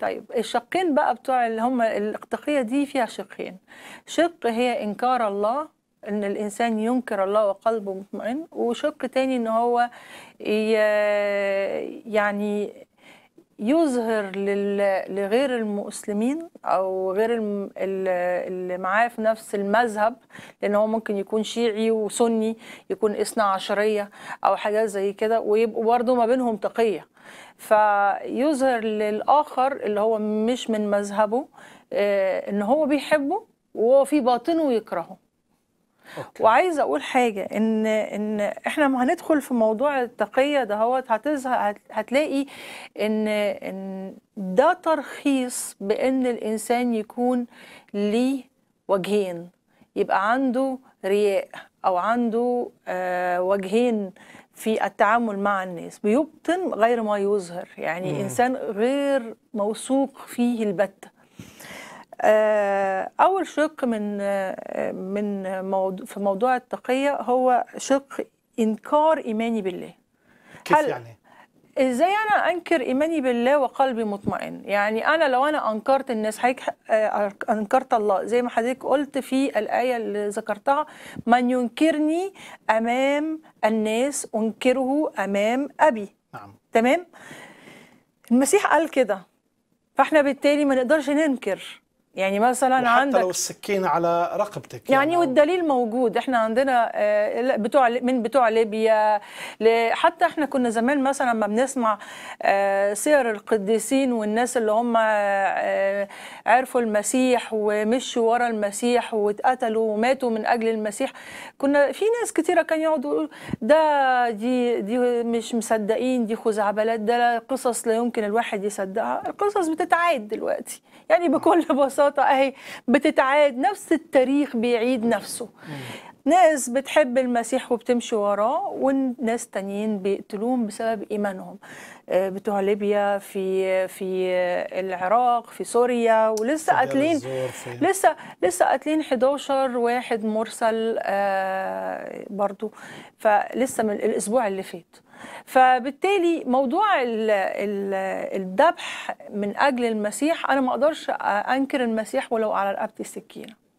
طيب الشقين بقى بتوع اللي هم الاقتقيه دي فيها شقين شق هي انكار الله ان الانسان ينكر الله وقلبه مطمئن وشق تاني ان هو يعني يظهر لغير المسلمين او غير اللي معاه في نفس المذهب لان هو ممكن يكون شيعي وسني يكون اثنا عشريه او حاجات زي كده ويبقوا برضه ما بينهم تقيه فيظهر للاخر اللي هو مش من مذهبه آه، ان هو بيحبه وهو في باطنه يكرهه أوكي. وعايزه اقول حاجه ان ان احنا ما هندخل في موضوع التقيه دهوت هتظهر هتلاقي ان ان ده ترخيص بان الانسان يكون ليه وجهين يبقى عنده رياء او عنده آه وجهين في التعامل مع الناس بيبطن غير ما يظهر يعني مم. انسان غير موثوق فيه البته آه، أول شق من آه، من موضوع في موضوع التقية هو شق إنكار إيماني بالله كيف يعني؟ ازاي انا انكر ايماني بالله وقلبي مطمئن يعني انا لو انا انكرت الناس هيك آه، انكرت الله زي ما حضرتك قلت في الايه اللي ذكرتها من ينكرني امام الناس انكره امام ابي نعم تمام المسيح قال كده فاحنا بالتالي ما نقدرش ننكر يعني مثلا عندك حتى لو السكين على رقبتك يعني, يعني والدليل موجود احنا عندنا آه، بتوع من بتوع ليبيا حتى احنا كنا زمان مثلا ما بنسمع آه، سير القديسين والناس اللي هم آه، عرفوا المسيح ومشوا ورا المسيح واتقتلوا وماتوا من اجل المسيح كنا في ناس كثيره كان يقعدوا يقولوا ده دي دي مش مصدقين دي خزعبلات ده قصص لا يمكن الواحد يصدقها القصص بتتعاد دلوقتي يعني بكل بساطه ببساطه اهي بتتعاد نفس التاريخ بيعيد نفسه ناس بتحب المسيح وبتمشي وراه وناس تانيين بيقتلوهم بسبب ايمانهم آه، بتوع ليبيا في في العراق في سوريا ولسه قاتلين لسه لسه قاتلين 11 واحد مرسل آه، برضو فلسه من الاسبوع اللي فات فبالتالي موضوع الذبح من اجل المسيح انا ما اقدرش انكر المسيح ولو على رقبتي السكينه